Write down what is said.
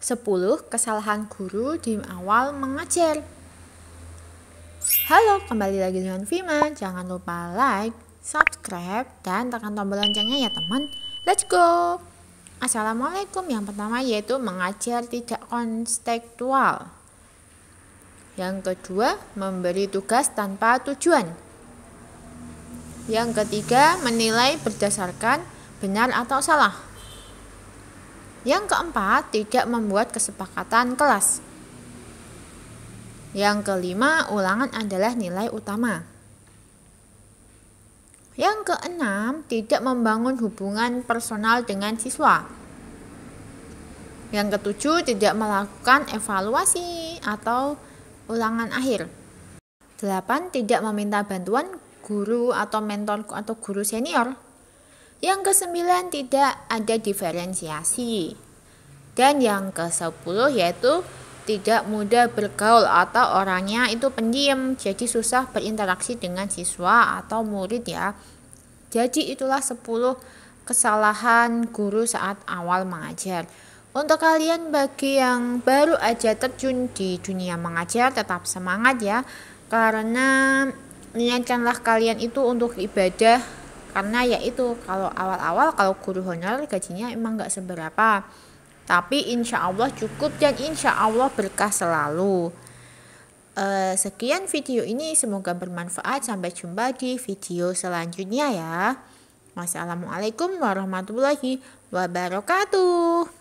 10. Kesalahan guru di awal mengajar. Halo, kembali lagi dengan Vima. Jangan lupa like, subscribe, dan tekan tombol loncengnya ya teman. Let's go! Assalamualaikum. Yang pertama yaitu mengajar tidak kontekstual. Yang kedua, memberi tugas tanpa tujuan. Yang ketiga, menilai berdasarkan benar atau salah. Yang keempat, tidak membuat kesepakatan kelas. Yang kelima, ulangan adalah nilai utama. Yang keenam, tidak membangun hubungan personal dengan siswa. Yang ketujuh, tidak melakukan evaluasi atau ulangan akhir. Delapan, tidak meminta bantuan guru atau mentor atau guru senior yang kesembilan tidak ada diferensiasi. Dan yang ke kesepuluh yaitu tidak mudah bergaul atau orangnya itu pendiam jadi susah berinteraksi dengan siswa atau murid ya. Jadi itulah 10 kesalahan guru saat awal mengajar. Untuk kalian bagi yang baru aja terjun di dunia mengajar tetap semangat ya karena niatkanlah kalian itu untuk ibadah karena ya itu kalau awal-awal kalau guru honorer gajinya emang nggak seberapa tapi insya Allah cukup dan insya Allah berkah selalu uh, sekian video ini semoga bermanfaat sampai jumpa di video selanjutnya ya wassalamualaikum warahmatullahi wabarakatuh